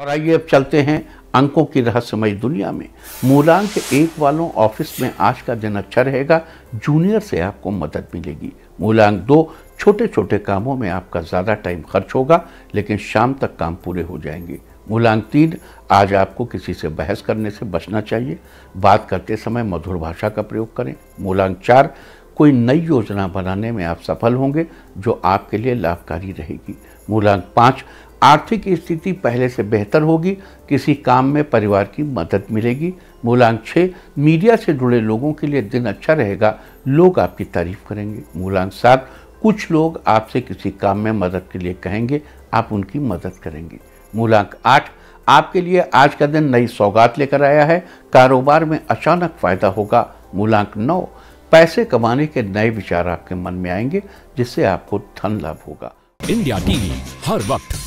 और आइए अब चलते हैं अंकों की रहस्यमय दुनिया में मूलांक एक वालों ऑफिस में आज का दिन अच्छा रहेगा जूनियर से आपको मदद मिलेगी मूलांक दो छोटे छोटे कामों में आपका ज़्यादा टाइम खर्च होगा लेकिन शाम तक काम पूरे हो जाएंगे मूलांक तीन आज आपको किसी से बहस करने से बचना चाहिए बात करते समय मधुर भाषा का प्रयोग करें मूलांक चार कोई नई योजना बनाने में आप सफल होंगे जो आपके लिए लाभकारी रहेगी मूलांक पाँच आर्थिक स्थिति पहले से बेहतर होगी किसी काम में परिवार की मदद मिलेगी मूलांक छः मीडिया से जुड़े लोगों के लिए दिन अच्छा रहेगा लोग आपकी तारीफ करेंगे मूलांक सात कुछ लोग आपसे किसी काम में मदद के लिए कहेंगे आप उनकी मदद करेंगे मूलांक आठ आपके लिए आज का दिन नई सौगात लेकर आया है कारोबार में अचानक फायदा होगा मूलांक नौ पैसे कमाने के नए विचार आपके मन में आएंगे जिससे आपको धन लाभ होगा इंडिया टीवी हर वक्त